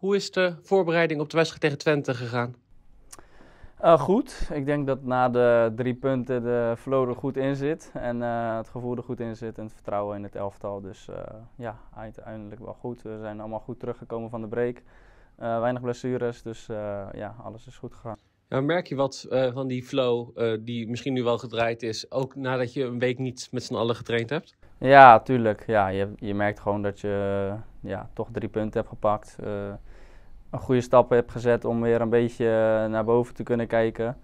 Hoe is de voorbereiding op de wedstrijd tegen Twente gegaan? Eh, goed. Ik denk dat na de drie punten de flow er goed in zit. En eh, het gevoel er goed in zit. En het vertrouwen in het elftal. Dus eh, ja, uiteindelijk wel goed. We zijn allemaal goed teruggekomen van de break. weinig blessures. Dus ja, alles is goed gegaan. Nou, merk je wat eh, van die flow eh, die misschien nu wel gedraaid is, ook nadat je een week niet met z'n allen getraind hebt? Ja, tuurlijk. Ja, je, je merkt gewoon dat je ja, toch drie punten hebt gepakt. Eh, een goede stap hebt gezet om weer een beetje naar boven te kunnen kijken.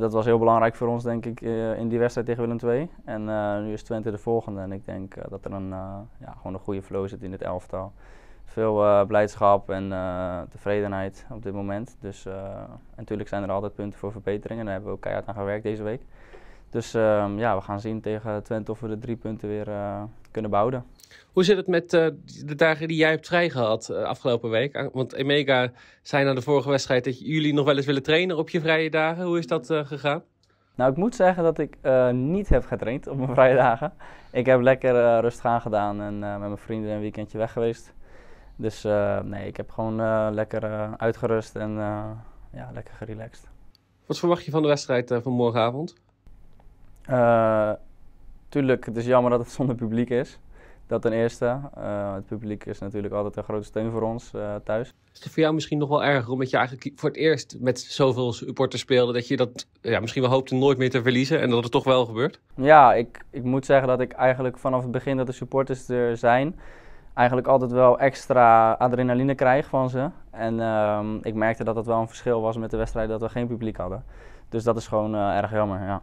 dat was heel belangrijk voor ons, denk ik, in die wedstrijd tegen Willem II. En nu is Twente de volgende. En ik denk dat er een, ja, gewoon een goede flow zit in het elftal veel eh, blijdschap en eh, tevredenheid op dit moment. Dus en eh, natuurlijk zijn er altijd punten voor verbeteringen. Daar hebben we ook keihard aan gewerkt deze week. Dus ehm, ja, we gaan zien tegen Twente of we de drie punten weer kunnen bouwen. Hoe zit het met de dagen die jij hebt vrijgehad afgelopen week? Ah, want Emega zei na de vorige wedstrijd dat jullie nog wel eens willen trainen op je vrije dagen. Hoe is dat gegaan? Nou, ik moet zeggen dat ik niet heb getraind op mijn vrije dagen. Ik heb lekker uh, rustig aangedaan en met mijn vrienden een weekendje weg geweest. Dus eh, nee, ik heb gewoon eh, lekker eh, uitgerust en ja, lekker gerelaxed. Wat verwacht je van de wedstrijd van morgenavond? tuurlijk, het is jammer dat het zonder publiek is. Dat ten eerste. het publiek is natuurlijk altijd een grote steun voor ons thuis. Is het voor jou misschien nog wel erger omdat je eigenlijk voor het eerst met zoveel supporters speelde dat je dat ja, misschien wel hoopte nooit meer te verliezen en dat het toch wel gebeurt? Ja, ik, ik moet zeggen dat ik eigenlijk vanaf het begin dat de supporters er zijn, eigenlijk altijd wel extra adrenaline krijg van ze. En ehm, ik merkte dat dat wel een verschil was met de wedstrijd dat we geen publiek hadden. Dus dat is gewoon eh, erg jammer, ja.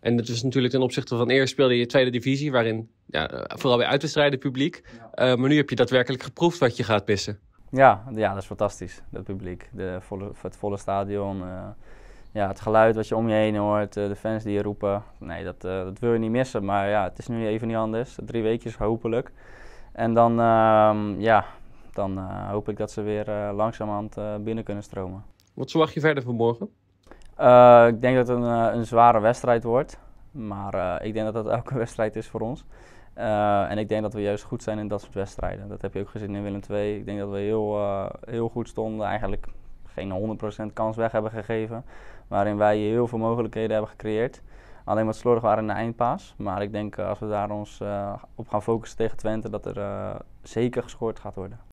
En dat is natuurlijk ten opzichte van eerst speelde je tweede divisie, waarin ja, vooral weer uitwedstrijden publiek. Ja. Eh, maar nu heb je daadwerkelijk geproefd wat je gaat missen. Ja, ja dat is fantastisch, dat publiek. De volle, het volle stadion, eh, ja, het geluid wat je om je heen hoort, de fans die je roepen. Nee, dat, dat wil je niet missen, maar ja, het is nu even niet anders. Drie weekjes hopelijk. En dan, ehm, ja, dan eh, hoop ik dat ze weer eh, langzamerhand eh, binnen kunnen stromen. Wat verwacht je verder van morgen? ik denk dat het een, een zware wedstrijd wordt. Maar ik denk dat dat elke wedstrijd is voor ons. en ik denk dat we juist goed zijn in dat soort wedstrijden. Dat heb je ook gezien in Willem II. Ik denk dat we heel, heel goed stonden. Eigenlijk geen 100% kans weg hebben gegeven. Waarin wij heel veel mogelijkheden hebben gecreëerd. Alleen wat slordig waren in de eindpaas. Maar ik denk eh, als we daar ons eh, op gaan focussen tegen Twente, dat er eh, zeker gescoord gaat worden.